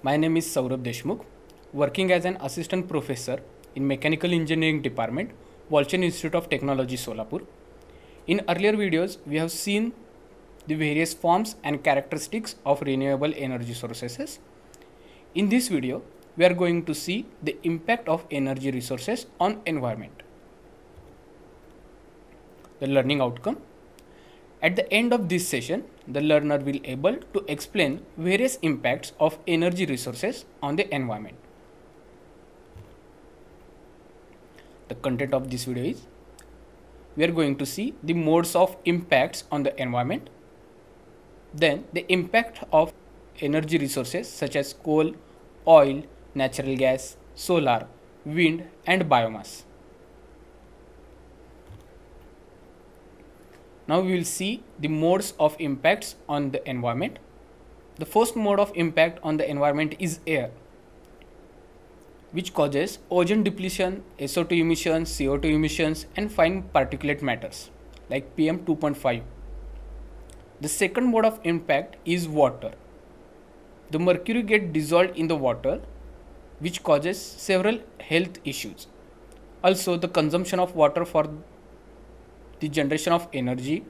My name is Saurabh Deshmukh, working as an assistant professor in Mechanical Engineering Department, Walchan Institute of Technology, Solapur. In earlier videos, we have seen the various forms and characteristics of renewable energy sources. In this video, we are going to see the impact of energy resources on environment. The learning outcome at the end of this session, the learner will able to explain various impacts of energy resources on the environment. The content of this video is we are going to see the modes of impacts on the environment, then the impact of energy resources such as coal, oil, natural gas, solar, wind and biomass. Now we will see the modes of impacts on the environment. The first mode of impact on the environment is air, which causes ozone depletion, SO2 emissions, CO2 emissions and fine particulate matters like PM 2.5. The second mode of impact is water. The mercury gets dissolved in the water which causes several health issues. Also the consumption of water for the generation of energy,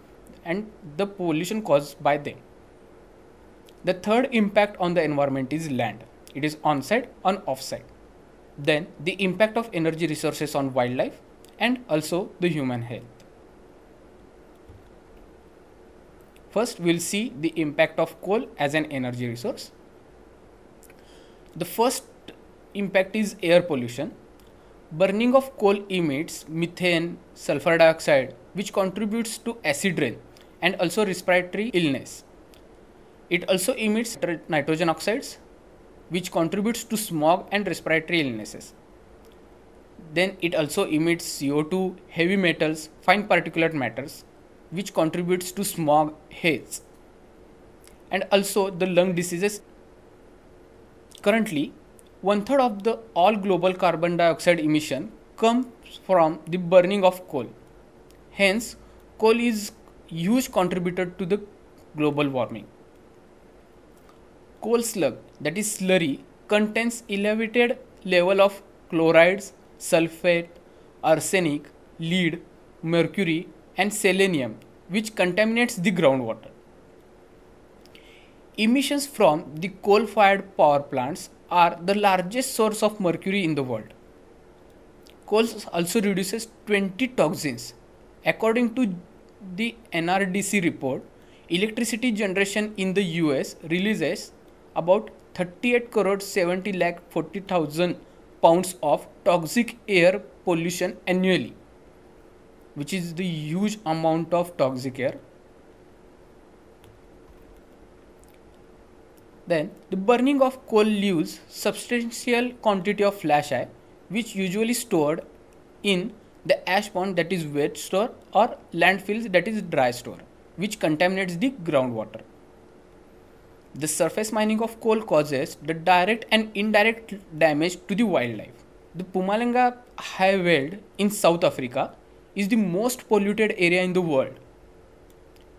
and the pollution caused by them. The third impact on the environment is land. It is on-site and off-site. Then the impact of energy resources on wildlife and also the human health. First, we'll see the impact of coal as an energy resource. The first impact is air pollution. Burning of coal emits methane, sulfur dioxide, which contributes to acid rain and also respiratory illness. It also emits nitrogen oxides which contributes to smog and respiratory illnesses. Then it also emits CO2, heavy metals, fine particulate matters which contributes to smog, haze and also the lung diseases. Currently, one third of the all global carbon dioxide emission comes from the burning of coal. Hence, coal is huge contributor to the global warming. Coal slug that is slurry contains elevated level of chlorides, sulfate, arsenic, lead, mercury and selenium which contaminates the groundwater. Emissions from the coal-fired power plants are the largest source of mercury in the world. Coal also reduces 20 toxins According to the NRDC report, electricity generation in the US releases about 38 crore 70 lakh 40 thousand pounds of toxic air pollution annually, which is the huge amount of toxic air. Then the burning of coal leaves substantial quantity of flash eye, which usually stored in the ash pond that is wet store or landfills that is dry store, which contaminates the groundwater. The surface mining of coal causes the direct and indirect damage to the wildlife. The Pumalanga Highveld in South Africa is the most polluted area in the world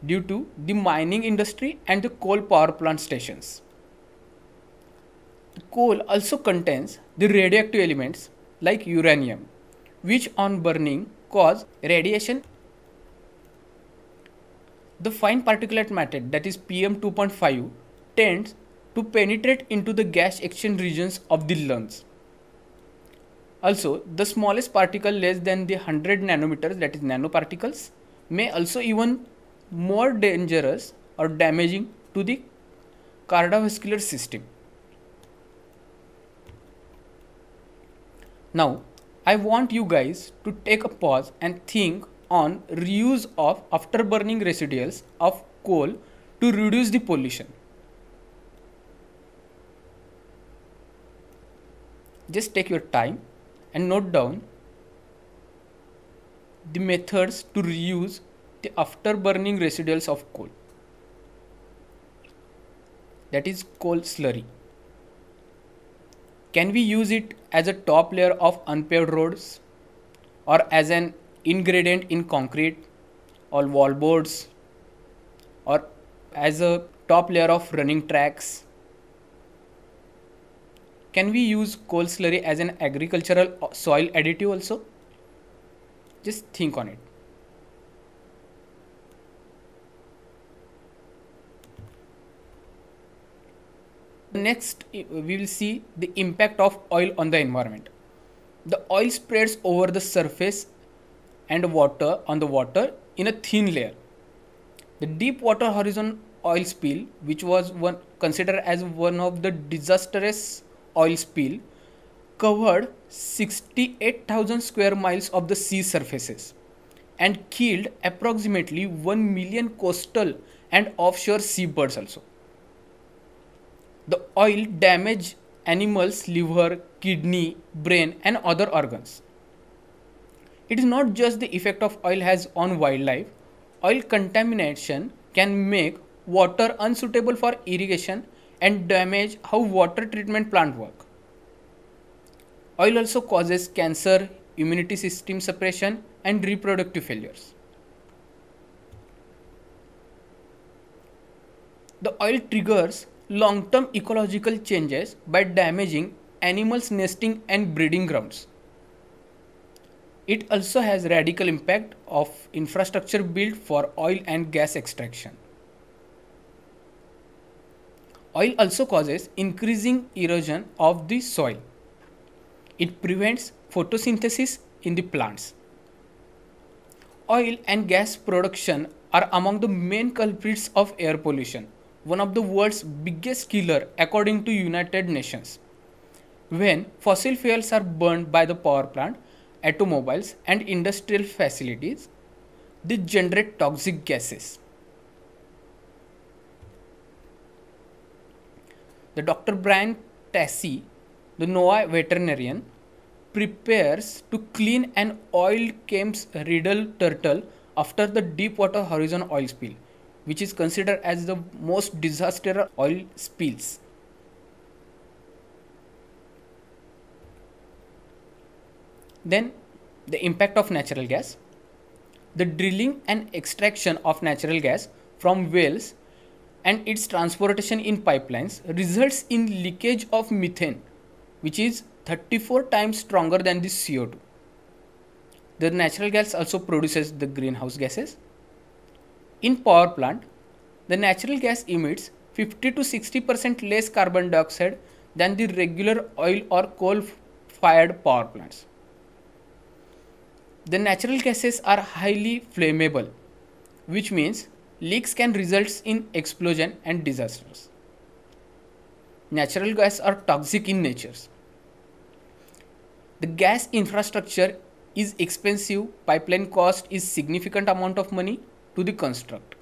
due to the mining industry and the coal power plant stations. The coal also contains the radioactive elements like uranium which on burning cause radiation. The fine particulate matter that is PM2.5 tends to penetrate into the gas exchange regions of the lungs. Also, the smallest particle less than the 100 nanometers that is nanoparticles may also even more dangerous or damaging to the cardiovascular system. Now, I want you guys to take a pause and think on reuse of afterburning residuals of coal to reduce the pollution. Just take your time and note down the methods to reuse the afterburning residuals of coal. That is coal slurry. Can we use it as a top layer of unpaved roads or as an ingredient in concrete or wallboards or as a top layer of running tracks? Can we use coal slurry as an agricultural soil additive also? Just think on it. Next, we will see the impact of oil on the environment. The oil spreads over the surface and water on the water in a thin layer. The deep water horizon oil spill, which was one considered as one of the disastrous oil spill, covered 68,000 square miles of the sea surfaces and killed approximately 1 million coastal and offshore seabirds also. The oil damage animals' liver, kidney, brain and other organs. It is not just the effect of oil has on wildlife. Oil contamination can make water unsuitable for irrigation and damage how water treatment plant work. Oil also causes cancer, immunity system suppression and reproductive failures. The oil triggers long-term ecological changes by damaging animals' nesting and breeding grounds. It also has radical impact of infrastructure built for oil and gas extraction. Oil also causes increasing erosion of the soil. It prevents photosynthesis in the plants. Oil and gas production are among the main culprits of air pollution one of the world's biggest killer according to United Nations. When fossil fuels are burned by the power plant, automobiles and industrial facilities, they generate toxic gases. The Dr. Brian Tassi, the NOAA veterinarian, prepares to clean an oil camps riddle turtle after the deepwater horizon oil spill which is considered as the most disastrous oil spills. Then the impact of natural gas. The drilling and extraction of natural gas from wells and its transportation in pipelines results in leakage of methane which is 34 times stronger than the CO2. The natural gas also produces the greenhouse gases in power plant, the natural gas emits 50 to 60 percent less carbon dioxide than the regular oil or coal fired power plants. The natural gases are highly flammable, which means leaks can result in explosion and disasters. Natural gas are toxic in nature. The gas infrastructure is expensive, pipeline cost is significant amount of money to the construct.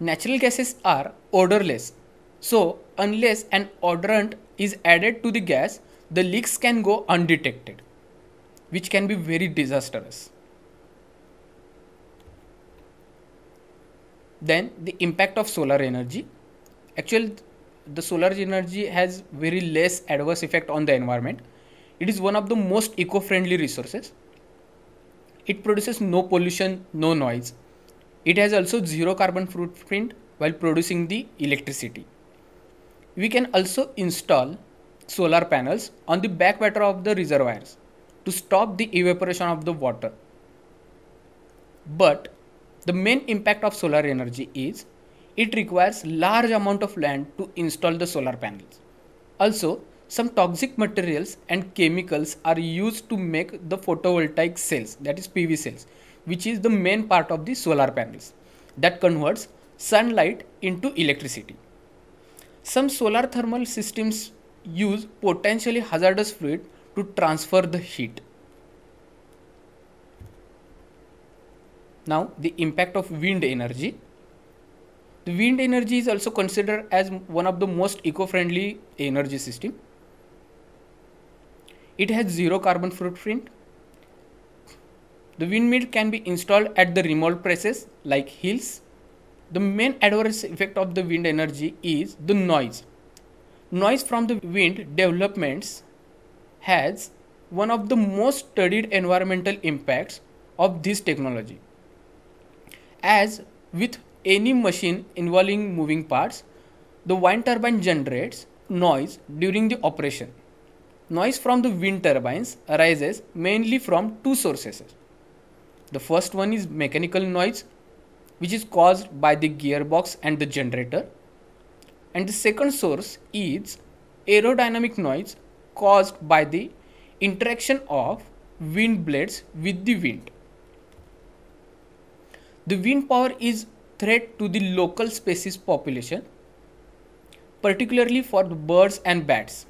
Natural gases are odorless. So, unless an odorant is added to the gas, the leaks can go undetected, which can be very disastrous. Then the impact of solar energy. Actually, the solar energy has very less adverse effect on the environment. It is one of the most eco-friendly resources it produces no pollution, no noise. It has also zero carbon footprint while producing the electricity. We can also install solar panels on the backwater of the reservoirs to stop the evaporation of the water. But the main impact of solar energy is it requires large amount of land to install the solar panels. Also, some toxic materials and chemicals are used to make the photovoltaic cells that is PV cells which is the main part of the solar panels that converts sunlight into electricity. Some solar thermal systems use potentially hazardous fluid to transfer the heat. Now the impact of wind energy. The wind energy is also considered as one of the most eco-friendly energy system. It has zero carbon footprint. The windmill can be installed at the remote places like hills. The main adverse effect of the wind energy is the noise. Noise from the wind developments has one of the most studied environmental impacts of this technology. As with any machine involving moving parts, the wind turbine generates noise during the operation noise from the wind turbines arises mainly from two sources. The first one is mechanical noise, which is caused by the gearbox and the generator. And the second source is aerodynamic noise caused by the interaction of wind blades with the wind. The wind power is threat to the local species population, particularly for the birds and bats.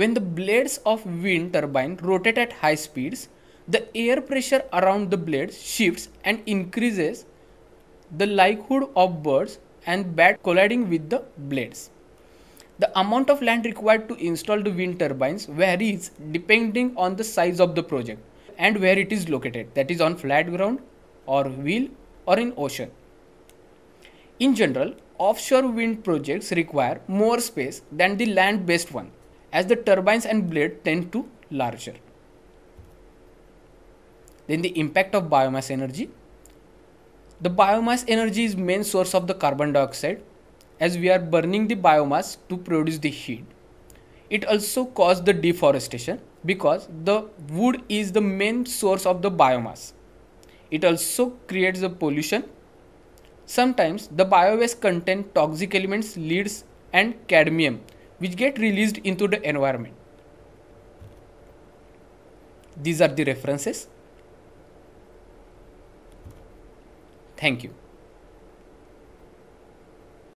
When the blades of wind turbine rotate at high speeds, the air pressure around the blades shifts and increases the likelihood of birds and bat colliding with the blades. The amount of land required to install the wind turbines varies depending on the size of the project and where it is located, that is on flat ground or wheel or in ocean. In general, offshore wind projects require more space than the land-based one as the turbines and blade tend to larger. Then the impact of biomass energy. The biomass energy is main source of the carbon dioxide as we are burning the biomass to produce the heat. It also caused the deforestation because the wood is the main source of the biomass. It also creates the pollution. Sometimes the biomass contain toxic elements leads and cadmium which get released into the environment. These are the references. Thank you.